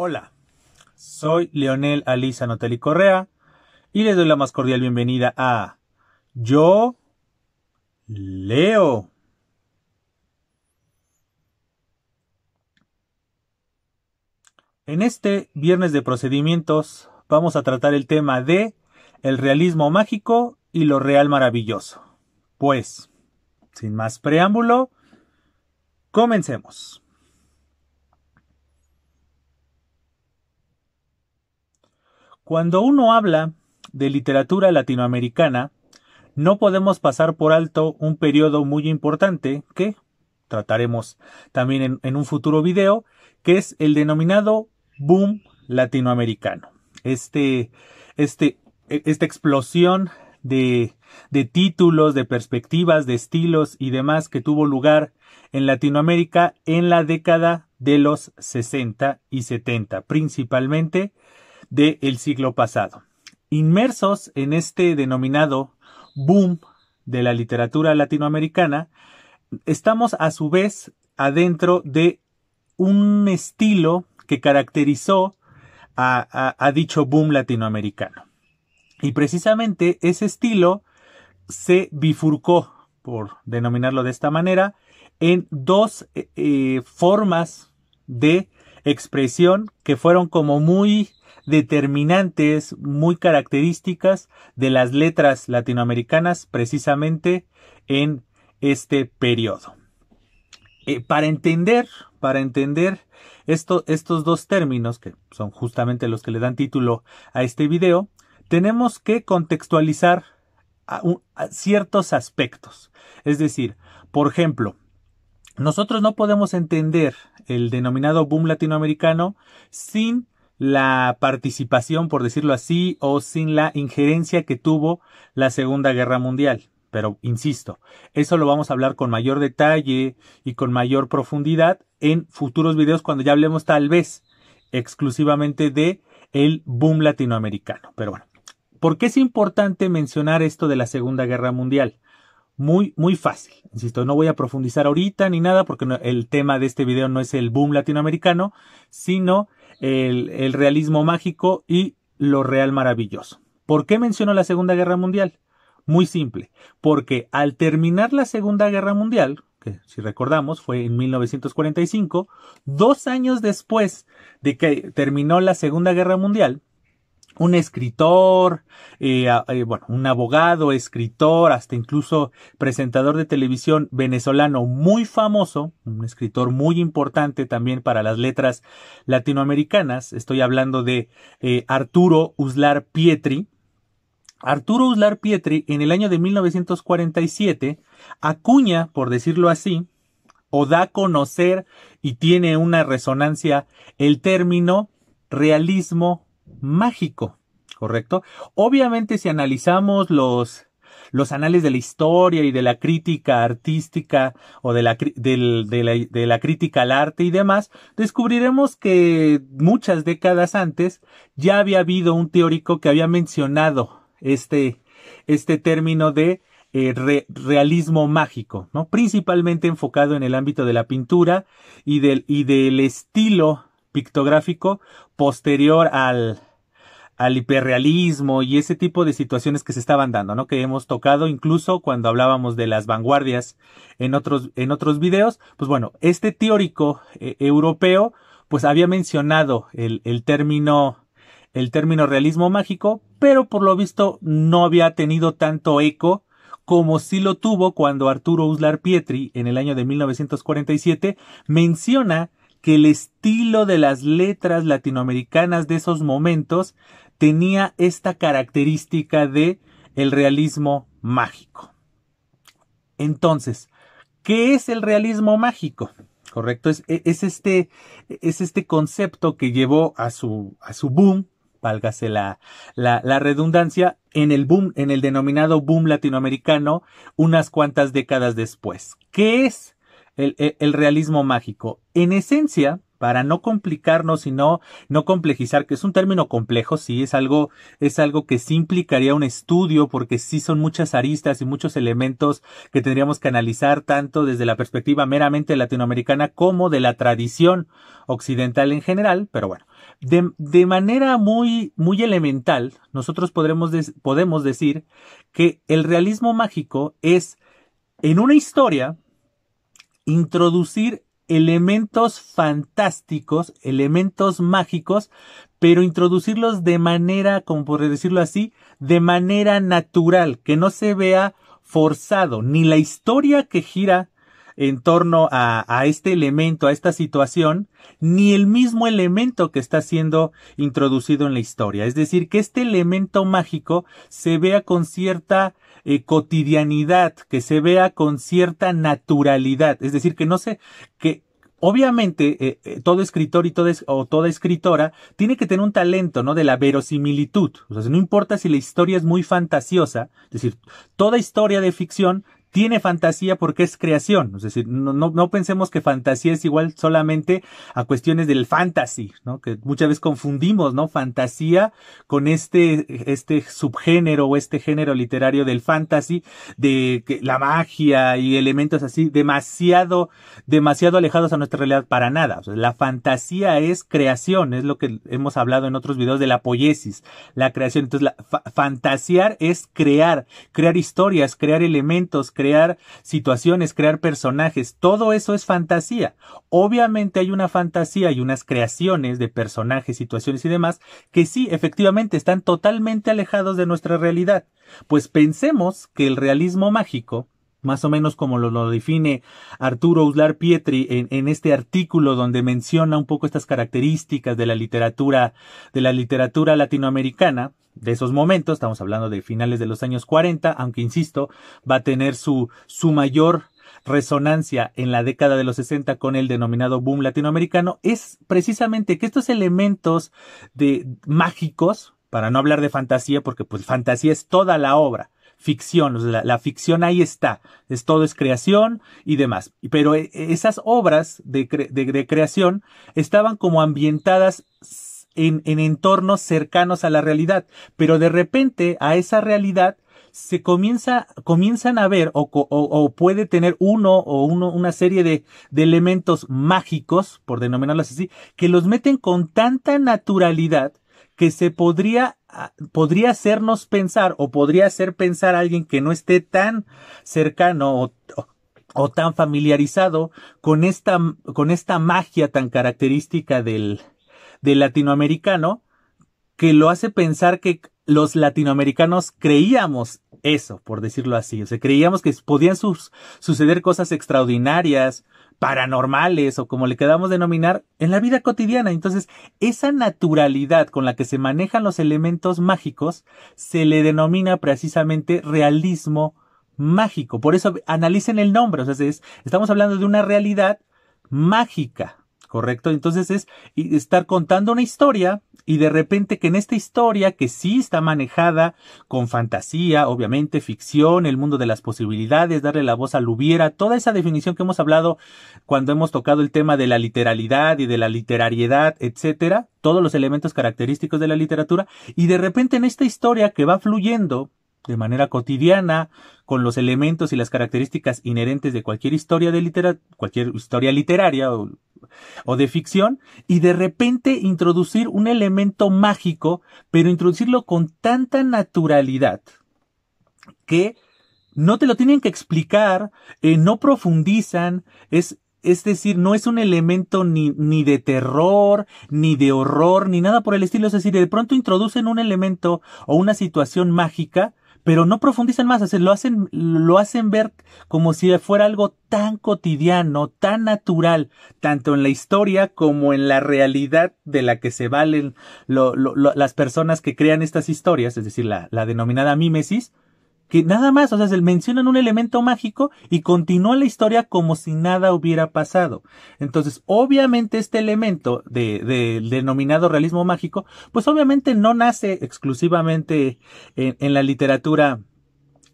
Hola, soy Leonel Alisa Noteli Correa y les doy la más cordial bienvenida a Yo Leo. En este viernes de procedimientos vamos a tratar el tema de el realismo mágico y lo real maravilloso. Pues, sin más preámbulo, comencemos. Cuando uno habla de literatura latinoamericana, no podemos pasar por alto un periodo muy importante que trataremos también en, un futuro video, que es el denominado boom latinoamericano. Este, este, esta explosión de, de, títulos, de perspectivas, de estilos y demás que tuvo lugar en Latinoamérica en la década de los 60 y 70, principalmente del el siglo pasado. Inmersos en este denominado boom de la literatura latinoamericana, estamos a su vez adentro de un estilo que caracterizó a, dicho boom latinoamericano. Y precisamente ese estilo se bifurcó, por denominarlo de esta manera, en dos eh, eh, formas de expresión que fueron como muy determinantes muy características de las letras latinoamericanas precisamente en este periodo. Eh, para entender, para entender estos dos términos, que son justamente los que le dan título a este video, tenemos que contextualizar ciertos aspectos. Es decir, por ejemplo, nosotros no podemos entender el denominado boom latinoamericano sin la participación, por decirlo así, o sin la injerencia que tuvo la Segunda Guerra Mundial. Pero, insisto, eso lo vamos a hablar con mayor detalle y con mayor profundidad en futuros videos cuando ya hablemos tal vez exclusivamente de el boom latinoamericano. Pero bueno, ¿por qué es importante mencionar esto de la Segunda Guerra Mundial? muy, muy fácil. Insisto, no voy a profundizar ahorita ni nada porque el tema de este video no es el boom latinoamericano, sino el, el, realismo mágico y lo real maravilloso. ¿Por qué menciono la Segunda Guerra Mundial? Muy simple, porque al terminar la Segunda Guerra Mundial, que si recordamos fue en 1945, dos años después de que terminó la Segunda Guerra Mundial, un escritor, eh, eh, bueno, un abogado, escritor, hasta incluso presentador de televisión venezolano muy famoso, un escritor muy importante también para las letras latinoamericanas. Estoy hablando de eh, Arturo Uslar Pietri. Arturo Uslar Pietri en el año de 1947 acuña, por decirlo así, o da a conocer y tiene una resonancia el término realismo mágico, ¿correcto? Obviamente si analizamos los los anales de la historia y de la crítica artística o de la, de, la, crítica al arte y demás, descubriremos que muchas décadas antes ya había habido un teórico que había mencionado este, este término de eh, realismo mágico, ¿no? principalmente enfocado en el ámbito de la pintura y del, y del estilo pictográfico posterior al, al hiperrealismo y ese tipo de situaciones que se estaban dando, ¿no? Que hemos tocado incluso cuando hablábamos de las vanguardias en otros, en otros videos. Pues bueno, este teórico eh, europeo, pues había mencionado el, el término, el término realismo mágico, pero por lo visto no había tenido tanto eco como sí lo tuvo cuando Arturo Uslar Pietri, en el año de 1947, menciona que el estilo de las letras latinoamericanas de esos momentos tenía esta característica de el realismo mágico. Entonces, ¿qué es el realismo mágico? Correcto, e-, es, este, es este, concepto que llevó a su, a su boom, válgase la, la, la, redundancia, en el boom, en el denominado boom latinoamericano, unas cuantas décadas después. ¿Qué es? el, realismo mágico. En esencia, para no complicarnos y no, complejizar, que es un término complejo, sí, es algo, es algo que sí implicaría un estudio, porque sí son muchas aristas y muchos elementos que tendríamos que analizar, tanto desde la perspectiva meramente latinoamericana como de la tradición occidental en general, pero bueno. De, de manera muy, muy elemental, nosotros podremos podemos decir que el realismo mágico es, en una historia, introducir elementos fantásticos, elementos mágicos, pero introducirlos de manera, como por decirlo así, de manera natural, que no se vea forzado, ni la historia que gira en torno a, a, este elemento, a esta situación, ni el mismo elemento que está siendo introducido en la historia. Es decir, que este elemento mágico se vea con cierta eh, cotidianidad, que se vea con cierta naturalidad, es decir, que no sé... que, Obviamente, eh, eh, todo escritor y o toda escritora tiene que tener un talento, ¿no? De la verosimilitud. O sea, no importa si la historia es muy fantasiosa, es decir, toda historia de ficción tiene fantasía porque es creación. Es decir, no, pensemos que fantasía es igual solamente a cuestiones del fantasy, ¿no? Que muchas veces confundimos, ¿no? Fantasía con este, este subgénero o este género literario del fantasy, de que la magia y elementos así demasiado, demasiado alejados a nuestra realidad para nada. la fantasía es creación, es lo que hemos hablado en otros videos de la poiesis, la creación. Entonces, la, fantasear es crear, crear historias, crear elementos, crear situaciones, crear personajes, todo eso es fantasía. Obviamente hay una fantasía y unas creaciones de personajes, situaciones y demás que sí, efectivamente, están totalmente alejados de nuestra realidad. Pues pensemos que el realismo mágico más o menos como lo, define Arturo Uslar Pietri en, este artículo donde menciona un poco estas características de la literatura, de la literatura latinoamericana de esos momentos, estamos hablando de finales de los años 40, aunque insisto, va a tener su, su mayor resonancia en la década de los 60 con el denominado boom latinoamericano, es precisamente que estos elementos de mágicos, para no hablar de fantasía, porque pues fantasía es toda la obra, ficción, la, ficción ahí está, es todo es creación y demás. Pero e, e, esas obras de, creación estaban como ambientadas en, entornos cercanos a la realidad, pero de repente a esa realidad se comienza, comienzan a ver o, puede tener uno o una serie de, de, elementos mágicos, por denominarlos así, que los meten con tanta naturalidad que se podría podría hacernos pensar o podría hacer pensar a alguien que no esté tan cercano o, o, tan familiarizado con esta, con esta magia tan característica del, del latinoamericano que lo hace pensar que los latinoamericanos creíamos eso, por decirlo así. O sea, creíamos que podían suceder cosas extraordinarias paranormales o como le quedamos denominar en la vida cotidiana. Entonces, esa naturalidad con la que se manejan los elementos mágicos se le denomina precisamente realismo mágico. Por eso analicen el nombre, o sea, es, estamos hablando de una realidad mágica. ¿correcto? Entonces es estar contando una historia y de repente que en esta historia que sí está manejada con fantasía, obviamente ficción, el mundo de las posibilidades, darle la voz a Lubiera, toda esa definición que hemos hablado cuando hemos tocado el tema de la literalidad y de la literariedad, etcétera, todos los elementos característicos de la literatura y de repente en esta historia que va fluyendo de manera cotidiana, con los elementos y las características inherentes de cualquier historia de cualquier historia literaria o o de ficción y de repente introducir un elemento mágico, pero introducirlo con tanta naturalidad que no te lo tienen que explicar, eh, no profundizan, es, es decir, no es un elemento ni, ni, de terror, ni de horror, ni nada por el estilo. Es decir, de pronto introducen un elemento o una situación mágica pero no profundizan más, lo hacen, lo hacen ver como si fuera algo tan cotidiano, tan natural, tanto en la historia como en la realidad de la que se valen las personas que crean estas historias, es decir, la, la denominada mímesis, que nada más, o sea, se mencionan un elemento mágico y continúa la historia como si nada hubiera pasado. Entonces, obviamente este elemento de, de denominado realismo mágico, pues obviamente no nace exclusivamente en, en la literatura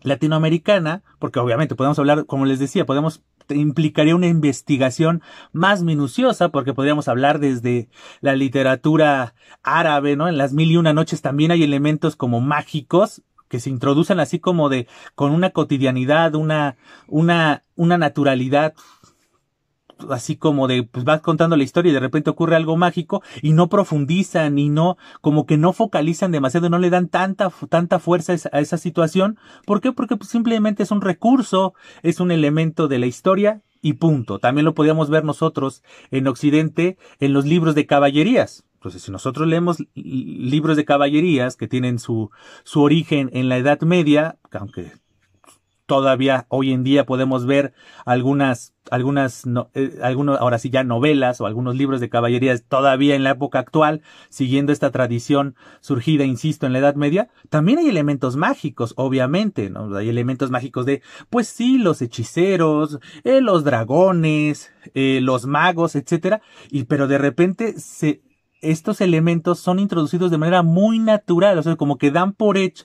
latinoamericana, porque obviamente podemos hablar, como les decía, podemos implicaría una investigación más minuciosa porque podríamos hablar desde la literatura árabe, ¿no? En las mil y una noches también hay elementos como mágicos que se introducen así como de, con una cotidianidad, una, una, una naturalidad así como de, pues vas contando la historia y de repente ocurre algo mágico y no profundizan y no, como que no focalizan demasiado, no le dan tanta, tanta fuerza a esa situación. ¿Por qué? Porque pues, simplemente es un recurso, es un elemento de la historia y punto. También lo podíamos ver nosotros en Occidente en los libros de caballerías. Entonces, si nosotros leemos libros de caballerías que tienen su, su origen en la Edad Media, aunque todavía hoy en día podemos ver algunas, algunas, eh, algunos, ahora sí ya novelas o algunos libros de caballerías todavía en la época actual, siguiendo esta tradición surgida, insisto, en la Edad Media, también hay elementos mágicos, obviamente, ¿no? Hay elementos mágicos de, pues sí, los hechiceros, eh, los dragones, eh, los magos, etcétera, y, pero de repente se, estos elementos son introducidos de manera muy natural, o sea, como que dan por hecho,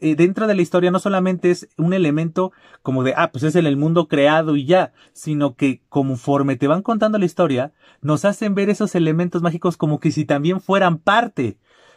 eh, dentro de la historia no solamente es un elemento como de, ah, pues es el mundo creado y ya, sino que conforme te van contando la historia, nos hacen ver esos elementos mágicos como que si también fueran parte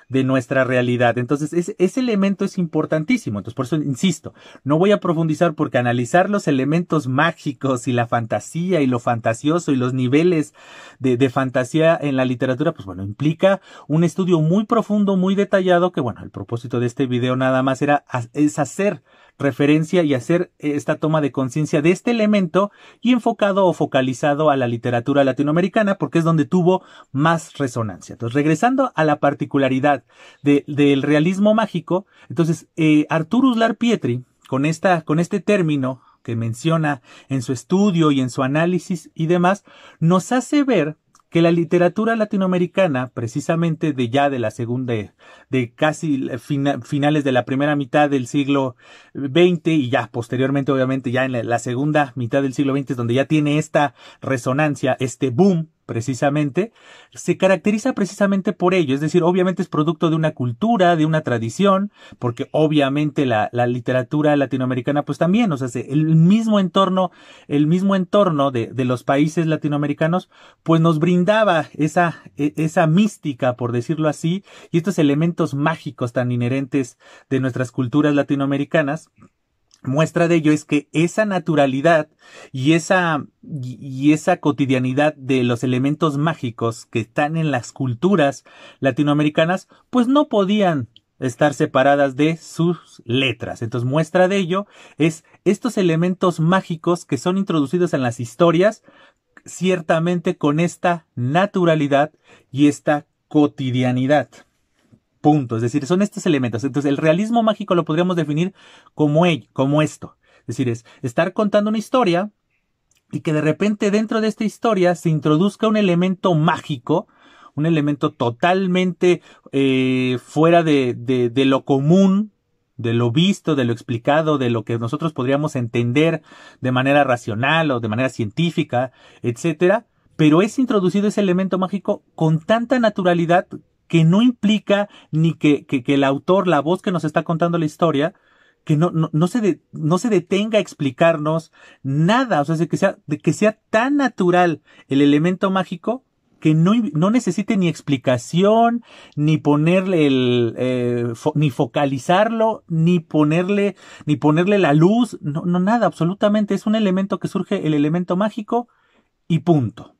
de nuestra realidad. Entonces, ese elemento es importantísimo. Entonces, por eso, insisto, no voy a profundizar porque analizar los elementos mágicos y la fantasía y lo fantasioso y los niveles de, de fantasía en la literatura, pues bueno, implica un estudio muy profundo, muy detallado, que bueno, el propósito de este video nada más era, es hacer referencia y hacer eh, esta toma de conciencia de este elemento y enfocado o focalizado a la literatura latinoamericana porque es donde tuvo más resonancia. Entonces, regresando a la particularidad del realismo mágico, entonces eh, Uslar Pietri, con, esta, con este término que menciona en su estudio y en su análisis y demás, nos hace ver que la literatura latinoamericana, precisamente de ya de la segunda, de casi finales de la primera mitad del siglo XX y ya posteriormente, obviamente, ya en la, segunda mitad del siglo XX es donde ya tiene esta resonancia, este boom precisamente, se caracteriza precisamente por ello. Es decir, obviamente es producto de una cultura, de una tradición, porque obviamente la, la literatura latinoamericana, pues también, o sea, el mismo entorno, el mismo entorno de, de los países latinoamericanos, pues nos brindaba esa, e, esa mística, por decirlo así, y estos elementos mágicos tan inherentes de nuestras culturas latinoamericanas Muestra de ello es que esa naturalidad y esa, y esa cotidianidad de los elementos mágicos que están en las culturas latinoamericanas, pues no podían estar separadas de sus letras. Entonces, muestra de ello es estos elementos mágicos que son introducidos en las historias, ciertamente con esta naturalidad y esta cotidianidad. Es decir, son estos elementos. Entonces, el realismo mágico lo podríamos definir como, ello, como esto. Es decir, es estar contando una historia y que de repente dentro de esta historia se introduzca un elemento mágico, un elemento totalmente eh, fuera de, de, de lo común, de lo visto, de lo explicado, de lo que nosotros podríamos entender de manera racional o de manera científica, etcétera, pero es introducido ese elemento mágico con tanta naturalidad que no implica ni que, el autor, la voz que nos está contando la historia, que no, no, se, no se detenga a explicarnos nada, o sea, que sea, que sea tan natural el elemento mágico que no, necesite ni explicación, ni ponerle el, eh, ni focalizarlo, ni ponerle, ni ponerle la luz, no, no, nada, absolutamente, es un elemento que surge el elemento mágico y punto.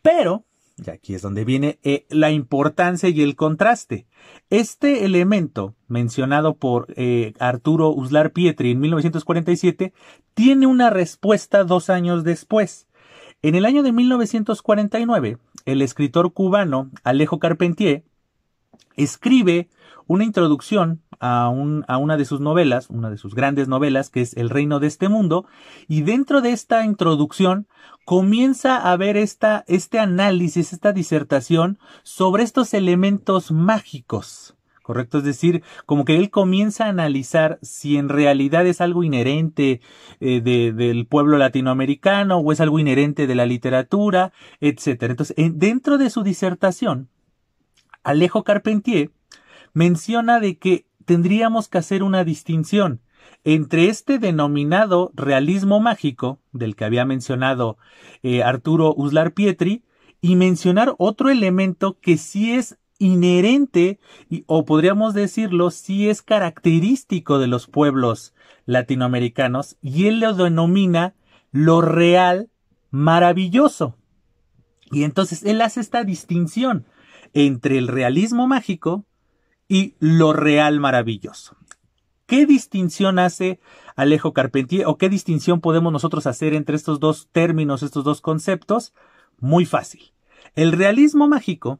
Pero, y aquí es donde viene eh, la importancia y el contraste. Este elemento, mencionado por eh, Arturo Uslar Pietri en 1947, tiene una respuesta dos años después. En el año de 1949, el escritor cubano Alejo Carpentier escribe una introducción a, una de sus novelas, una de sus grandes novelas, que es El reino de este mundo, y dentro de esta introducción comienza a ver esta, este análisis, esta disertación sobre estos elementos mágicos. ¿correcto? Es decir, como que él comienza a analizar si en realidad es algo inherente eh, del pueblo latinoamericano o es algo inherente de la literatura, etc. Entonces, dentro de su disertación, Alejo Carpentier menciona de que tendríamos que hacer una distinción entre este denominado realismo mágico, del que había mencionado eh, Arturo Uslar Pietri, y mencionar otro elemento que sí es inherente, o podríamos decirlo, sí es característico de los pueblos latinoamericanos, y él lo denomina lo real maravilloso. Y entonces él hace esta distinción entre el realismo mágico, y lo real maravilloso. ¿Qué distinción hace Alejo Carpentier o qué distinción podemos nosotros hacer entre estos dos términos, estos dos conceptos? Muy fácil. El realismo mágico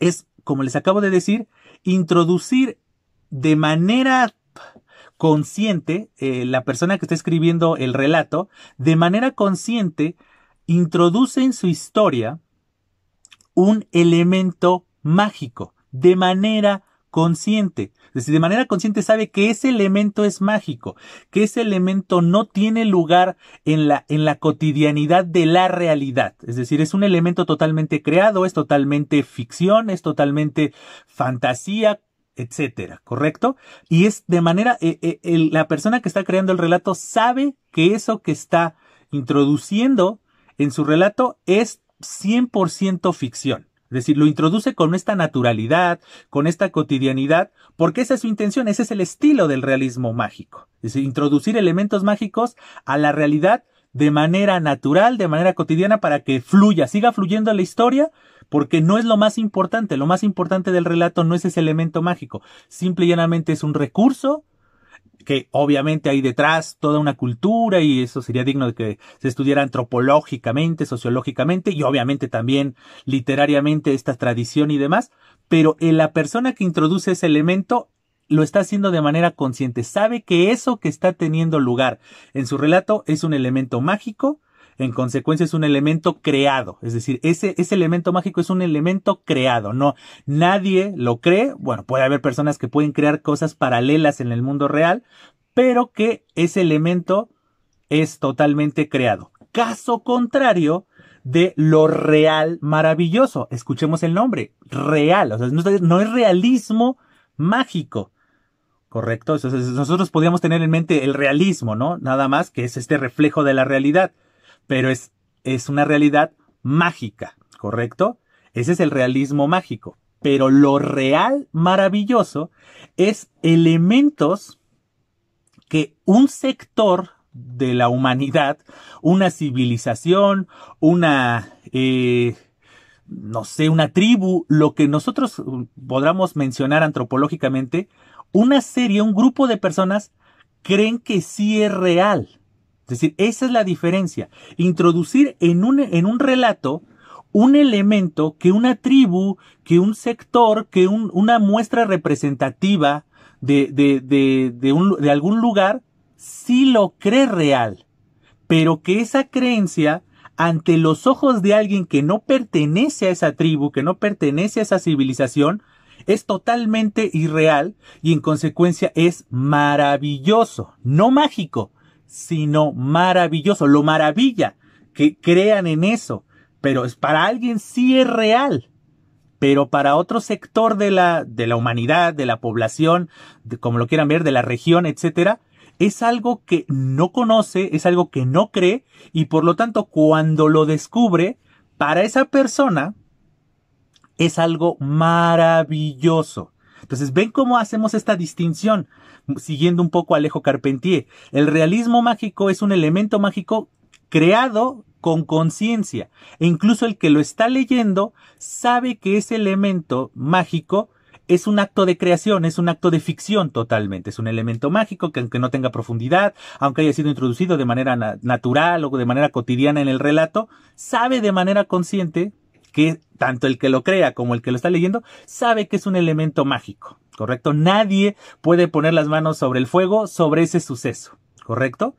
es, como les acabo de decir, introducir de manera consciente, eh, la persona que está escribiendo el relato, de manera consciente, introduce en su historia un elemento mágico, de manera consciente. Es decir, de manera consciente sabe que ese elemento es mágico, que ese elemento no tiene lugar en la, en la cotidianidad de la realidad. Es decir, es un elemento totalmente creado, es totalmente ficción, es totalmente fantasía, etcétera, ¿correcto? Y es de manera, eh, eh, la persona que está creando el relato sabe que eso que está introduciendo en su relato es 100% ficción. Es decir, lo introduce con esta naturalidad, con esta cotidianidad, porque esa es su intención, ese es el estilo del realismo mágico. Es decir, introducir elementos mágicos a la realidad de manera natural, de manera cotidiana, para que fluya, siga fluyendo la historia, porque no es lo más importante. Lo más importante del relato no es ese elemento mágico. Simple y llanamente es un recurso que obviamente hay detrás toda una cultura y eso sería digno de que se estudiara antropológicamente, sociológicamente y obviamente también literariamente esta tradición y demás, pero eh, la persona que introduce ese elemento lo está haciendo de manera consciente, sabe que eso que está teniendo lugar en su relato es un elemento mágico, en consecuencia es un elemento creado, es decir, ese, elemento mágico es un elemento creado, no, nadie lo cree, bueno, puede haber personas que pueden crear cosas paralelas en el mundo real, pero que ese elemento es totalmente creado. Caso contrario, de lo real maravilloso. Escuchemos el nombre, real, o sea, no, es realismo mágico. Correcto, nosotros podríamos tener en mente el realismo, ¿no? Nada más que es este reflejo de la realidad pero es, es una realidad mágica, ¿correcto? Ese es el realismo mágico. Pero lo real maravilloso es elementos que un sector de la humanidad, una civilización, una, eh, no sé, una tribu, lo que nosotros mm, podamos mencionar antropológicamente, una serie, un grupo de personas creen que sí es real. Es decir, esa es la diferencia. Introducir en un, en un relato un elemento que una tribu, que un sector, que una muestra representativa de, de, de algún lugar, sí lo cree real, pero que esa creencia ante los ojos de alguien que no pertenece a esa tribu, que no pertenece a esa civilización, es totalmente irreal y en consecuencia es maravilloso, no mágico, sino maravilloso. Lo maravilla que crean en eso. Pero es, para alguien sí es real. Pero para otro sector de la, de la humanidad, de la población, como lo quieran ver, de la región, etcétera, es algo que no conoce, es algo que no cree y por lo tanto cuando lo descubre, para esa persona es algo maravilloso. Entonces ven cómo hacemos esta distinción siguiendo un poco a Alejo Carpentier. El realismo mágico es un elemento mágico creado con conciencia. E incluso el que lo está leyendo sabe que ese elemento mágico es un acto de creación, es un acto de ficción totalmente, es un elemento mágico que aunque no tenga profundidad, aunque haya sido introducido de manera natural o de manera cotidiana en el relato, sabe de manera consciente que tanto el que lo crea como el que lo está leyendo sabe que es un elemento mágico, ¿correcto? Nadie puede poner las manos sobre el fuego sobre ese suceso, ¿correcto?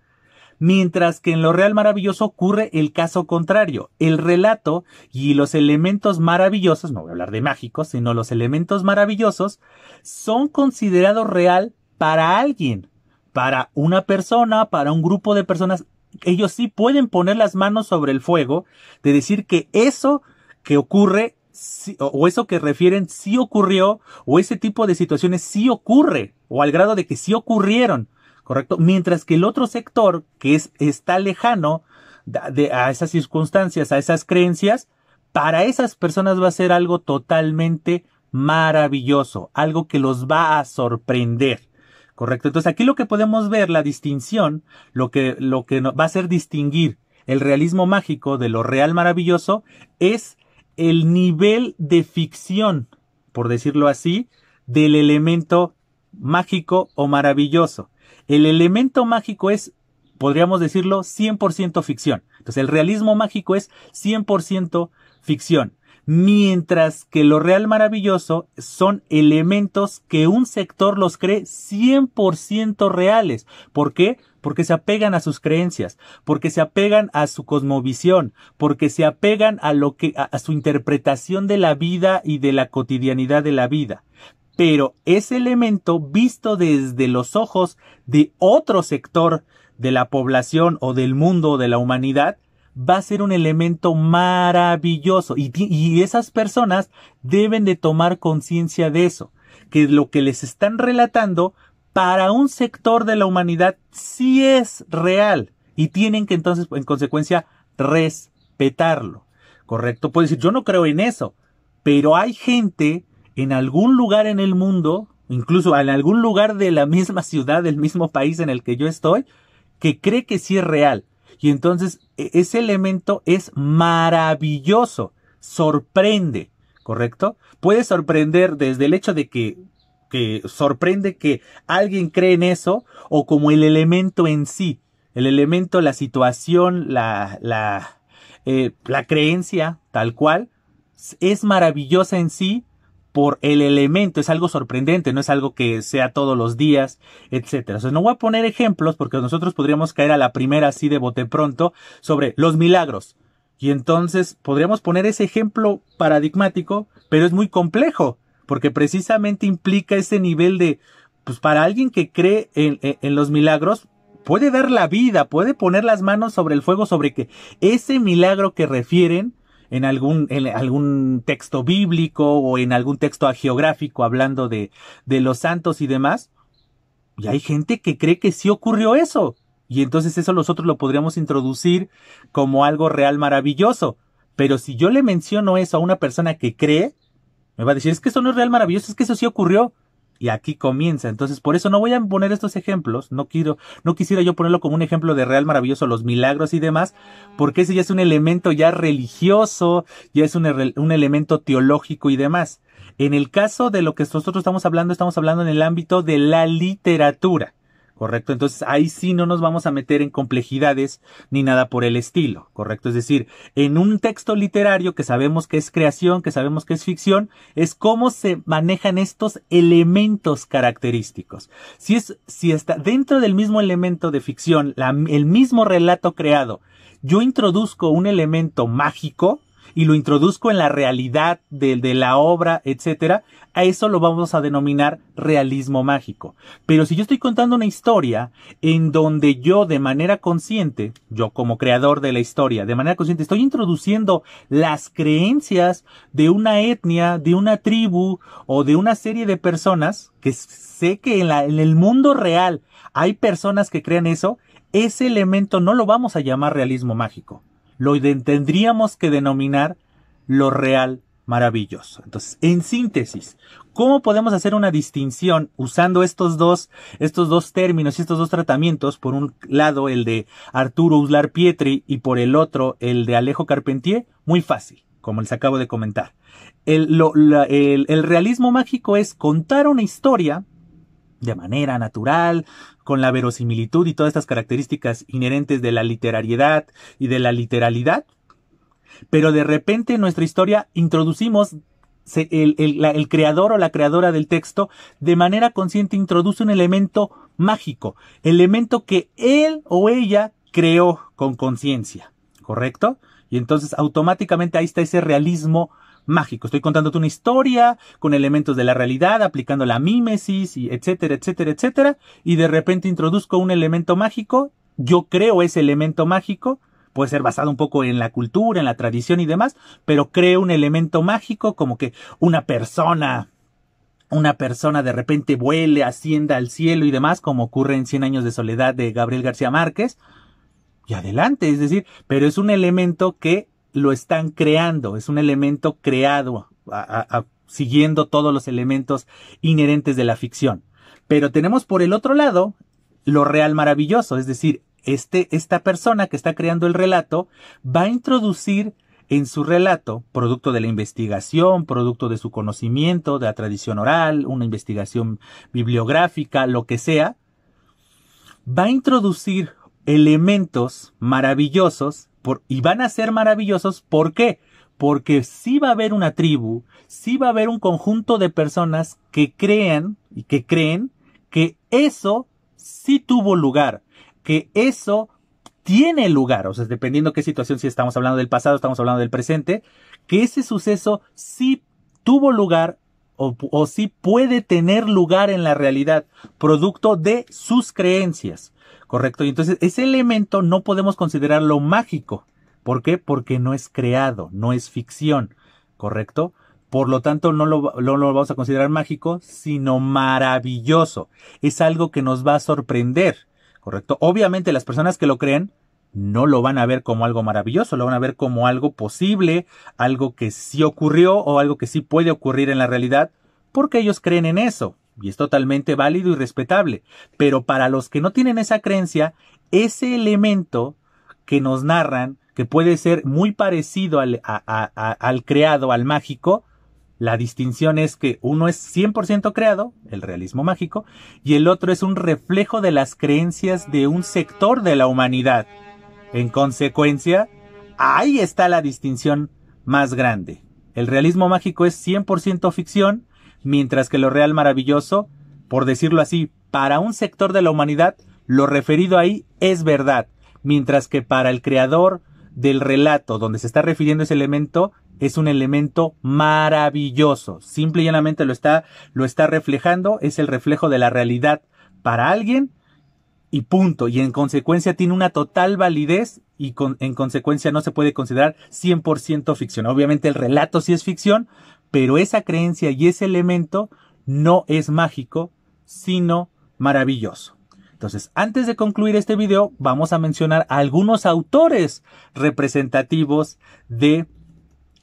Mientras que en lo real maravilloso ocurre el caso contrario. El relato y los elementos maravillosos, no voy a hablar de mágicos, sino los elementos maravillosos, son considerados real para alguien, para una persona, para un grupo de personas. Ellos sí pueden poner las manos sobre el fuego de decir que eso que ocurre o eso que refieren si ocurrió, o ese tipo de situaciones sí ocurre, o al grado de que sí ocurrieron, ¿correcto? Mientras que el otro sector, que es, está lejano a esas circunstancias, a esas creencias, para esas personas va a ser algo totalmente maravilloso, algo que los va a sorprender. Correcto. Entonces aquí lo que podemos ver, la distinción, lo que, lo que va a ser distinguir el realismo mágico de lo real maravilloso es el nivel de ficción, por decirlo así, del elemento mágico o maravilloso. El elemento mágico es, podríamos decirlo, 100% ficción. Entonces, el realismo mágico es 100% ficción mientras que lo real maravilloso son elementos que un sector los cree 100% reales. ¿Por qué? Porque se apegan a sus creencias, porque se apegan a su cosmovisión, porque se apegan a lo que a, su interpretación de la vida y de la cotidianidad de la vida. Pero ese elemento visto desde los ojos de otro sector de la población o del mundo o de la humanidad va a ser un elemento maravilloso y, esas personas deben de tomar conciencia de eso, que lo que les están relatando para un sector de la humanidad sí es real y tienen que entonces en consecuencia respetarlo. ¿Correcto? puede decir, yo no creo en eso, pero hay gente en algún lugar en el mundo, incluso en algún lugar de la misma ciudad, del mismo país en el que yo estoy, que cree que sí es real. Y entonces e, ese elemento es maravilloso, sorprende, ¿correcto? Puede sorprender desde el hecho de que, que sorprende que alguien cree en eso o como el elemento en sí, el elemento, la situación, la, la, eh, la creencia tal cual, es maravillosa en sí por el elemento, es algo sorprendente, no es algo que sea todos los días, etcétera. O no voy a poner ejemplos porque nosotros podríamos caer a la primera así de bote pronto sobre los milagros. Y entonces podríamos poner ese ejemplo paradigmático, pero es muy complejo, porque precisamente implica ese nivel de, pues para alguien que cree en, en los milagros, puede dar la vida, puede poner las manos sobre el fuego, sobre que ese milagro que refieren, en algún, en algún texto bíblico o en algún texto geográfico hablando de, de los santos y demás. Y hay gente que cree que sí ocurrió eso. Y entonces eso nosotros lo podríamos introducir como algo real maravilloso. Pero si yo le menciono eso a una persona que cree, me va a decir, es que eso no es real maravilloso, es que eso sí ocurrió y aquí comienza. Entonces, por eso no voy a poner estos ejemplos, no quiero, no quisiera yo ponerlo como un ejemplo de real maravilloso, los milagros y demás, porque ese ya es un elemento ya religioso, ya es un, un elemento teológico y demás. En el caso de lo que nosotros estamos hablando, estamos hablando en el ámbito de la literatura. ¿correcto? Entonces ahí sí no nos vamos a meter en complejidades ni nada por el estilo, ¿correcto? Es decir, en un texto literario que sabemos que es creación, que sabemos que es ficción, es cómo se manejan estos elementos característicos. Si es, si está dentro del mismo elemento de ficción, el mismo relato creado, yo introduzco un elemento mágico, y lo introduzco en la realidad de, la obra, etcétera, a eso lo vamos a denominar realismo mágico. Pero si yo estoy contando una historia en donde yo de manera consciente, yo como creador de la historia, de manera consciente estoy introduciendo las creencias de una etnia, de una tribu o de una serie de personas, que sé que en el mundo real hay personas que crean eso, ese elemento no lo vamos a llamar realismo mágico lo tendríamos que denominar lo real maravilloso. Entonces, en síntesis, ¿cómo podemos hacer una distinción usando estos dos, estos dos términos y estos dos tratamientos? Por un lado, el de Arturo Uslar Pietri y por el otro, el de Alejo Carpentier. Muy fácil, como les acabo de comentar. El, el, el realismo mágico es contar una historia de manera natural, con la verosimilitud y todas estas características inherentes de la literariedad y de la literalidad, pero de repente en nuestra historia introducimos el, el, creador o la creadora del texto de manera consciente introduce un elemento mágico, elemento que él o ella creó con conciencia, ¿correcto? Y entonces automáticamente ahí está ese realismo mágico. Estoy contándote una historia con elementos de la realidad, aplicando la mímesis, y etcétera, etcétera, etcétera. Y de repente introduzco un elemento mágico. Yo creo ese elemento mágico. Puede ser basado un poco en la cultura, en la tradición y demás, pero creo un elemento mágico como que una persona una persona de repente vuele, ascienda al cielo y demás, como ocurre en Cien años de soledad de Gabriel García Márquez, y adelante, es decir, pero es un elemento que lo están creando, es un elemento creado siguiendo todos los elementos inherentes de la ficción. Pero tenemos por el otro lado lo real maravilloso, es decir, este, esta persona que está creando el relato va a introducir en su relato, producto de la investigación, producto de su conocimiento, de la tradición oral, una investigación bibliográfica, lo que sea, va a introducir elementos maravillosos y van a ser maravillosos. ¿Por qué? Porque sí va a haber una tribu, sí va a haber un conjunto de personas que crean y que creen que eso sí tuvo lugar, que eso tiene lugar, o sea, dependiendo qué situación, si estamos hablando del pasado, estamos hablando del presente, que ese suceso sí tuvo lugar o, o sí puede tener lugar en la realidad, producto de sus creencias. Correcto. Y entonces ese elemento no podemos considerarlo mágico. ¿Por qué? Porque no es creado, no es ficción. ¿Correcto? Por lo tanto, no lo, no lo vamos a considerar mágico, sino maravilloso. Es algo que nos va a sorprender. ¿Correcto? Obviamente las personas que lo creen no lo van a ver como algo maravilloso, lo van a ver como algo posible, algo que sí ocurrió o algo que sí puede ocurrir en la realidad, porque ellos creen en eso y es totalmente válido y respetable, pero para los que no tienen esa creencia, ese elemento que nos narran, que puede ser muy parecido al, creado, al mágico, la distinción es que uno es 100% creado, el realismo mágico, y el otro es un reflejo de las creencias de un sector de la humanidad. En consecuencia, ahí está la distinción más grande. El realismo mágico es 100% ficción, mientras que lo real maravilloso, por decirlo así, para un sector de la humanidad, lo referido ahí es verdad, mientras que para el creador del relato donde se está refiriendo ese elemento, es un elemento maravilloso. Simple y llanamente lo está, lo está reflejando, es el reflejo de la realidad para alguien y punto. Y en consecuencia tiene una total validez y con, en consecuencia no se puede considerar 100% ficción. Obviamente el relato sí es ficción, pero esa creencia y ese elemento no es mágico, sino maravilloso. Entonces, antes de concluir este video, vamos a mencionar algunos autores representativos de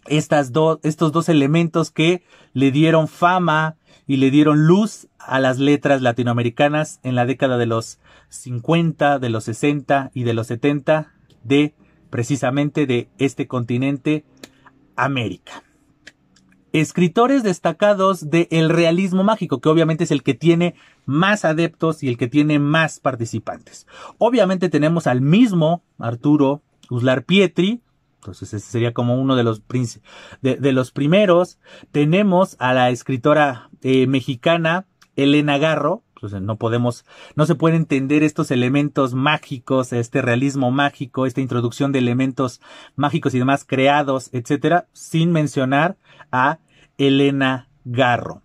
estas dos estos dos elementos que le dieron fama y le dieron luz a las letras latinoamericanas en la década de los 50, de los 60 y de los 70 de precisamente de este continente América escritores destacados del el realismo mágico, que obviamente es el que tiene más adeptos y el que tiene más participantes. Obviamente tenemos al mismo Arturo Uslar Pietri, entonces ese sería como uno de los, los primeros. Tenemos a la escritora eh, mexicana Elena Garro, entonces no podemos, no se puede entender estos elementos mágicos, este realismo mágico, esta introducción de elementos mágicos y demás creados, etcétera, sin mencionar a Elena Garro.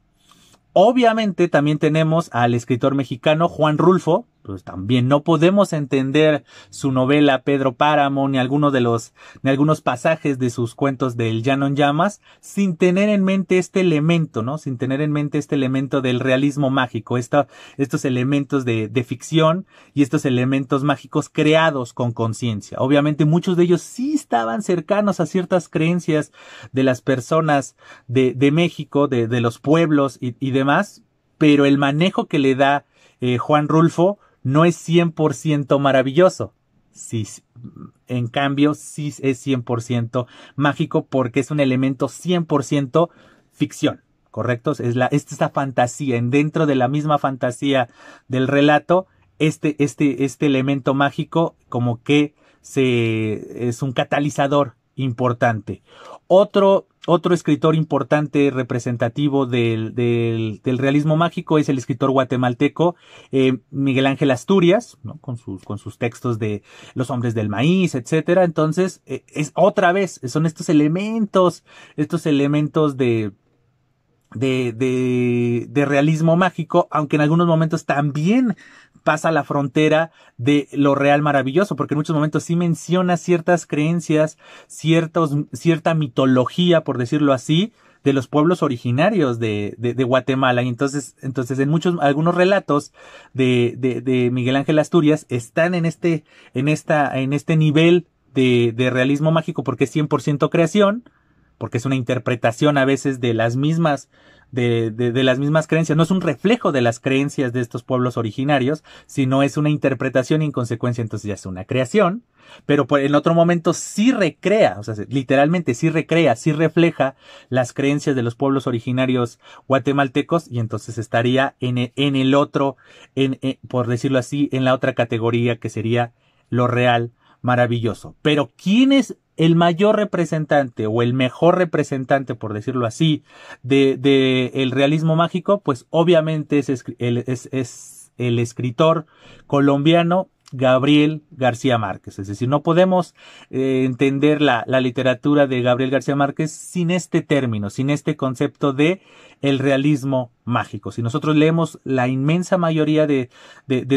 Obviamente también tenemos al escritor mexicano Juan Rulfo, pues también no podemos entender su novela Pedro Páramo ni alguno de los ni algunos pasajes de sus cuentos del Llano en llamas sin tener en mente este elemento, ¿no? Sin tener en mente este elemento del realismo mágico, estos elementos de, de ficción y estos elementos mágicos creados con conciencia. Obviamente muchos de ellos sí estaban cercanos a ciertas creencias de las personas de, de México, de, de, los pueblos y, demás, pero el manejo que le da eh, Juan Rulfo no es 100% maravilloso. Sí, en cambio, sí es 100% mágico porque es un elemento 100% ficción, ¿correcto? Es la, es esta fantasía, en dentro de la misma fantasía del relato, este, este, este elemento mágico como que se, es un catalizador importante. Otro, otro escritor importante representativo del, del, realismo mágico es el escritor guatemalteco eh, Miguel Ángel Asturias, ¿no? con, sus, con sus textos de Los hombres del maíz, etcétera. Entonces, eh, es otra vez, son estos elementos, estos elementos de, de, de, de realismo mágico, aunque en algunos momentos también pasa la frontera de lo real maravilloso, porque en muchos momentos sí menciona ciertas creencias, ciertos, cierta mitología, por decirlo así, de los pueblos originarios de, de, de Guatemala. Y entonces, entonces en muchos, algunos relatos de, de, de Miguel Ángel Asturias están en este, en esta, en este nivel de, de realismo mágico porque es 100% creación, porque es una interpretación a veces de las mismas de, de, las mismas creencias, no es un reflejo de las creencias de estos pueblos originarios, sino es una interpretación y en consecuencia entonces ya es una creación, pero en otro momento sí recrea, o sea, literalmente sí recrea, sí refleja las creencias de los pueblos originarios guatemaltecos y entonces estaría en, e, el, otro, en, eh, por decirlo así, en la otra categoría que sería lo real maravilloso. Pero es? el mayor representante o el mejor representante, por decirlo así, de, de el realismo mágico, pues obviamente es, es, es el escritor colombiano Gabriel García Márquez. Es decir, no podemos eh, entender la, literatura de Gabriel García Márquez sin este término, sin este concepto de el realismo mágico. Si nosotros leemos la inmensa mayoría de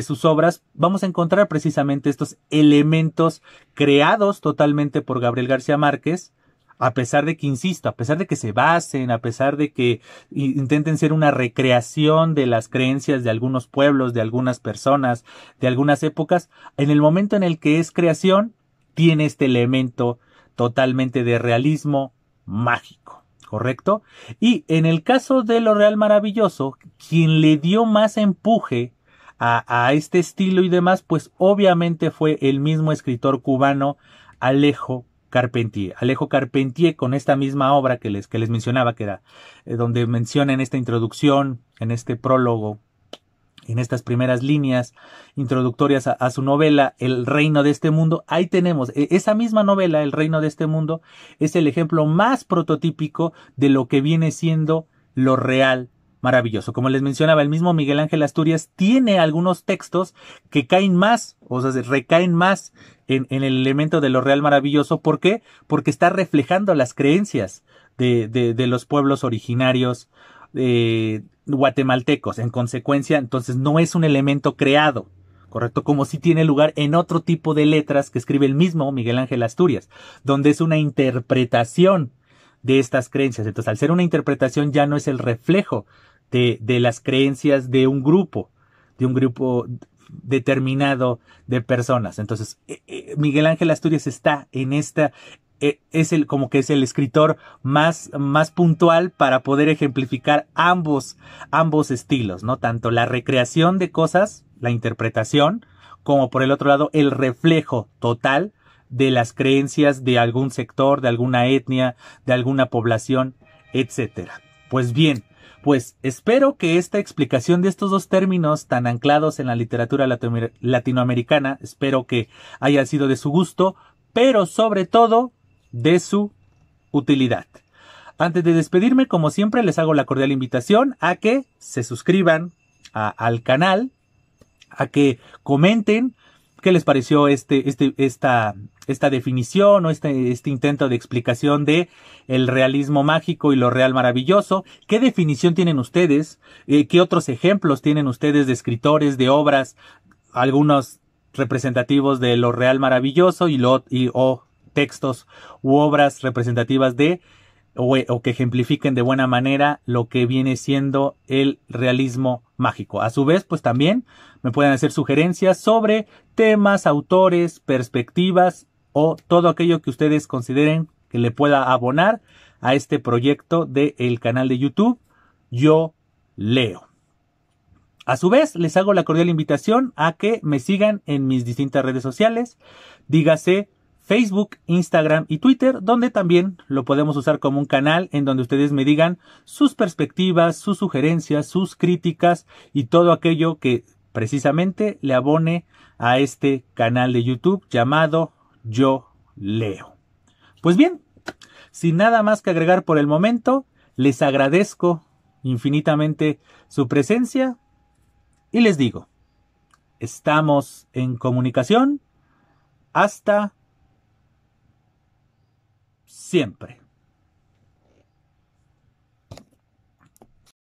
sus obras, vamos a encontrar precisamente estos elementos creados totalmente por Gabriel García Márquez, a pesar de que, insisto, a pesar de que se basen, a pesar de que intenten ser una recreación de las creencias de algunos pueblos, de algunas personas, de algunas épocas, en el momento en el que es creación, tiene este elemento totalmente de realismo mágico. ¿correcto? Y en el caso de lo real maravilloso, quien le dio más empuje a, a, este estilo y demás, pues obviamente fue el mismo escritor cubano Alejo Carpentier, Alejo Carpentier, con esta misma obra que les, que les mencionaba, que era eh, donde menciona en esta introducción, en este prólogo, en estas primeras líneas introductorias a, su novela El reino de este mundo, ahí tenemos e, esa misma novela, El reino de este mundo, es el ejemplo más prototípico de lo que viene siendo lo real maravilloso. Como les mencionaba, el mismo Miguel Ángel Asturias tiene algunos textos que caen más, o sea, recaen más en, en el elemento de lo real maravilloso. ¿Por qué? Porque está reflejando las creencias de, de, los pueblos originarios eh, guatemaltecos. En consecuencia, entonces no es un elemento creado. ¿correcto? Como si tiene lugar en otro tipo de letras que escribe el mismo Miguel Ángel Asturias, donde es una interpretación de estas creencias. Entonces, al ser una interpretación ya no es el reflejo de, de las creencias de un grupo, de un grupo determinado de personas. Entonces, eh, eh, Miguel Ángel Asturias está en esta eh, es el como que es el escritor más más puntual para poder ejemplificar ambos ambos estilos, ¿no? Tanto la recreación de cosas, la interpretación, como por el otro lado el reflejo total de las creencias de algún sector, de alguna etnia, de alguna población, etcétera. Pues bien, pues espero que esta explicación de estos dos términos tan anclados en la literatura latinoamericana, espero que haya sido de su gusto, pero sobre todo de su utilidad. Antes de despedirme, como siempre, les hago la cordial invitación a que se suscriban al canal, a que comenten, ¿Qué les pareció este, este, esta, esta definición o este, este intento de explicación de el realismo mágico y lo real maravilloso? ¿Qué definición tienen ustedes? Eh, ¿Qué otros ejemplos tienen ustedes de escritores, de obras, algunos representativos de lo real maravilloso y, lo, y o textos u obras representativas de eh, o, que ejemplifiquen de buena manera lo que viene siendo el realismo mágico. A su vez, pues también me pueden hacer sugerencias sobre temas, autores, perspectivas o todo aquello que ustedes consideren que le pueda abonar a este proyecto del canal de YouTube. Yo leo. A su vez, les hago la cordial invitación a que me sigan en mis distintas redes sociales. Dígase Facebook, Instagram y Twitter, donde también lo podemos usar como un canal en donde ustedes me digan sus perspectivas, sus sugerencias, sus críticas y todo aquello que precisamente le abone a este canal de YouTube llamado Yo Leo. Pues bien, sin nada más que agregar por el momento, les agradezco infinitamente su presencia y les digo, estamos en comunicación. Hasta siempre.